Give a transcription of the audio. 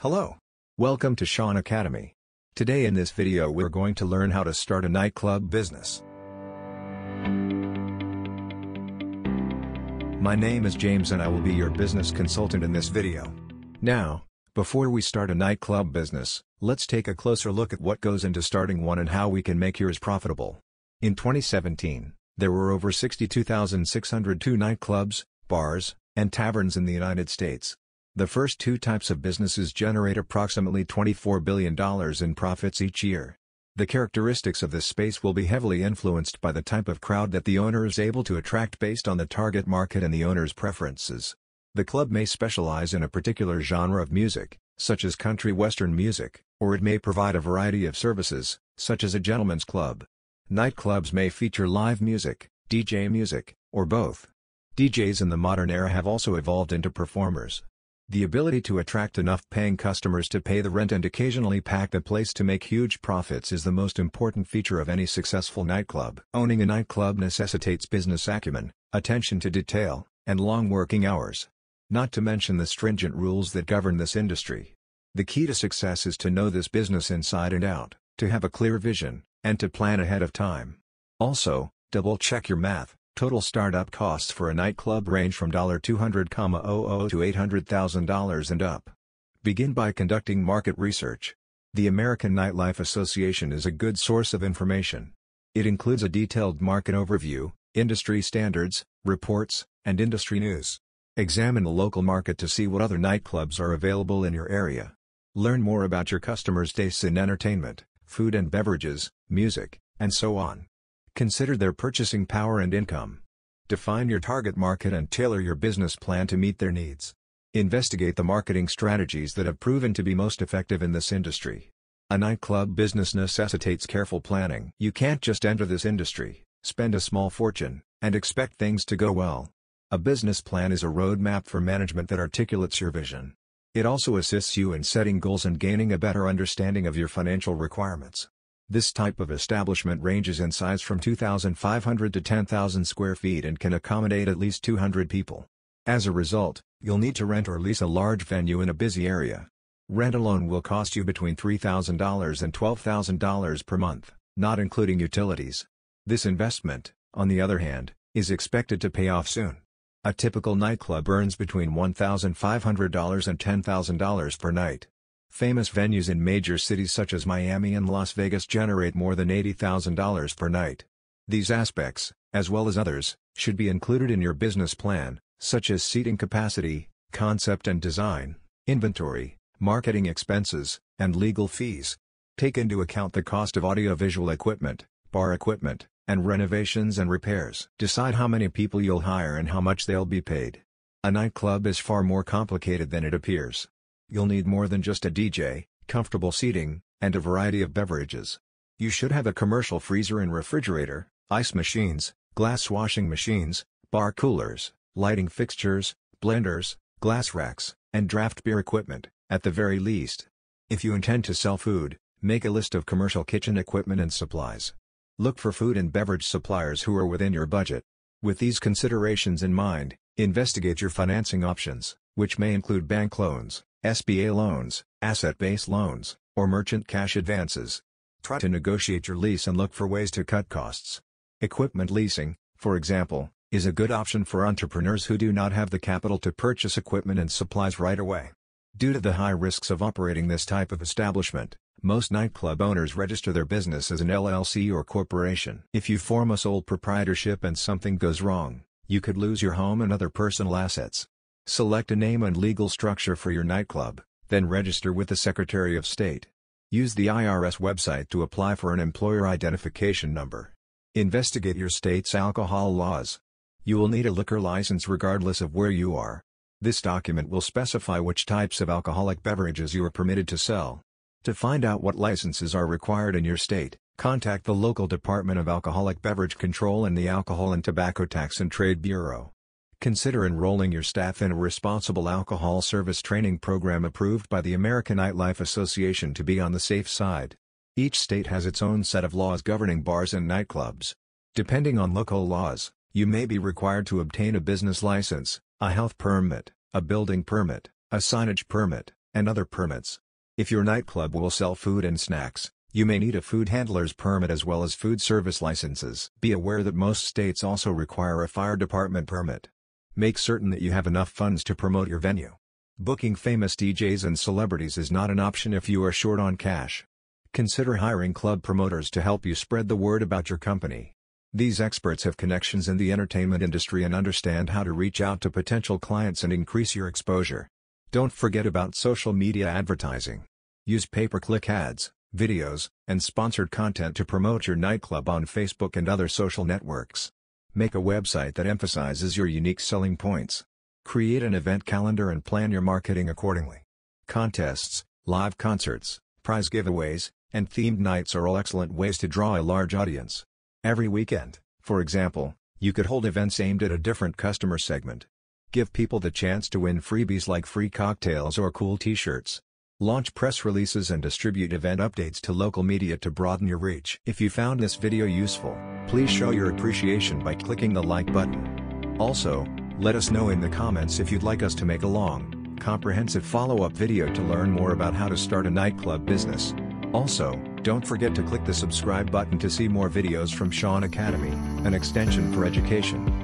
Hello. Welcome to Sean Academy. Today in this video we're going to learn how to start a nightclub business. My name is James and I will be your business consultant in this video. Now, before we start a nightclub business, let's take a closer look at what goes into starting one and how we can make yours profitable. In 2017, there were over 62,602 nightclubs, bars, and taverns in the United States. The first two types of businesses generate approximately $24 billion in profits each year. The characteristics of this space will be heavily influenced by the type of crowd that the owner is able to attract based on the target market and the owner's preferences. The club may specialize in a particular genre of music, such as country western music, or it may provide a variety of services, such as a gentleman's club. Nightclubs may feature live music, DJ music, or both. DJs in the modern era have also evolved into performers, the ability to attract enough paying customers to pay the rent and occasionally pack the place to make huge profits is the most important feature of any successful nightclub. Owning a nightclub necessitates business acumen, attention to detail, and long working hours. Not to mention the stringent rules that govern this industry. The key to success is to know this business inside and out, to have a clear vision, and to plan ahead of time. Also, double check your math. Total startup costs for a nightclub range from $200,000 to $800,000 and up. Begin by conducting market research. The American Nightlife Association is a good source of information. It includes a detailed market overview, industry standards, reports, and industry news. Examine the local market to see what other nightclubs are available in your area. Learn more about your customers' tastes in entertainment, food and beverages, music, and so on. Consider their purchasing power and income. Define your target market and tailor your business plan to meet their needs. Investigate the marketing strategies that have proven to be most effective in this industry. A nightclub business necessitates careful planning. You can't just enter this industry, spend a small fortune, and expect things to go well. A business plan is a roadmap for management that articulates your vision. It also assists you in setting goals and gaining a better understanding of your financial requirements. This type of establishment ranges in size from 2,500 to 10,000 square feet and can accommodate at least 200 people. As a result, you'll need to rent or lease a large venue in a busy area. Rent alone will cost you between $3,000 and $12,000 per month, not including utilities. This investment, on the other hand, is expected to pay off soon. A typical nightclub earns between $1,500 and $10,000 per night. Famous venues in major cities such as Miami and Las Vegas generate more than $80,000 per night. These aspects, as well as others, should be included in your business plan, such as seating capacity, concept and design, inventory, marketing expenses, and legal fees. Take into account the cost of audiovisual equipment, bar equipment, and renovations and repairs. Decide how many people you'll hire and how much they'll be paid. A nightclub is far more complicated than it appears. You'll need more than just a DJ, comfortable seating, and a variety of beverages. You should have a commercial freezer and refrigerator, ice machines, glass washing machines, bar coolers, lighting fixtures, blenders, glass racks, and draft beer equipment, at the very least. If you intend to sell food, make a list of commercial kitchen equipment and supplies. Look for food and beverage suppliers who are within your budget. With these considerations in mind, investigate your financing options, which may include bank loans, SBA loans, asset-based loans, or merchant cash advances. Try to negotiate your lease and look for ways to cut costs. Equipment leasing, for example, is a good option for entrepreneurs who do not have the capital to purchase equipment and supplies right away. Due to the high risks of operating this type of establishment, most nightclub owners register their business as an LLC or corporation. If you form a sole proprietorship and something goes wrong, you could lose your home and other personal assets. Select a name and legal structure for your nightclub, then register with the Secretary of State. Use the IRS website to apply for an employer identification number. Investigate your state's alcohol laws. You will need a liquor license regardless of where you are. This document will specify which types of alcoholic beverages you are permitted to sell. To find out what licenses are required in your state, contact the local Department of Alcoholic Beverage Control and the Alcohol and Tobacco Tax and Trade Bureau. Consider enrolling your staff in a responsible alcohol service training program approved by the American Nightlife Association to be on the safe side. Each state has its own set of laws governing bars and nightclubs. Depending on local laws, you may be required to obtain a business license, a health permit, a building permit, a signage permit, and other permits. If your nightclub will sell food and snacks, you may need a food handler's permit as well as food service licenses. Be aware that most states also require a fire department permit. Make certain that you have enough funds to promote your venue. Booking famous DJs and celebrities is not an option if you are short on cash. Consider hiring club promoters to help you spread the word about your company. These experts have connections in the entertainment industry and understand how to reach out to potential clients and increase your exposure. Don't forget about social media advertising. Use pay-per-click ads, videos, and sponsored content to promote your nightclub on Facebook and other social networks. Make a website that emphasizes your unique selling points. Create an event calendar and plan your marketing accordingly. Contests, live concerts, prize giveaways, and themed nights are all excellent ways to draw a large audience. Every weekend, for example, you could hold events aimed at a different customer segment. Give people the chance to win freebies like free cocktails or cool t-shirts. Launch press releases and distribute event updates to local media to broaden your reach. If you found this video useful, please show your appreciation by clicking the like button. Also, let us know in the comments if you'd like us to make a long, comprehensive follow-up video to learn more about how to start a nightclub business. Also, don't forget to click the subscribe button to see more videos from Sean Academy, an extension for education.